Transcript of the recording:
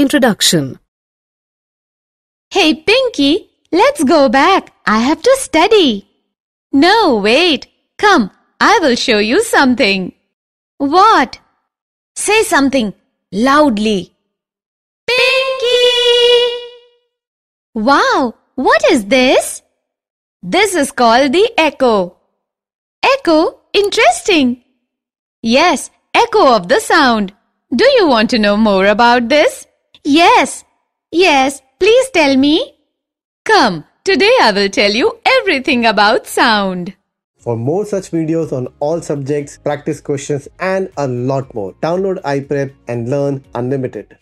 Introduction Hey Pinky, let's go back. I have to study. No, wait. Come, I will show you something. What? Say something loudly. Pinky! Wow, what is this? This is called the echo. Echo? Interesting. Yes, echo of the sound. Do you want to know more about this? Yes, yes, please tell me. Come, today I will tell you everything about sound. For more such videos on all subjects, practice questions and a lot more, download iPrep and learn unlimited.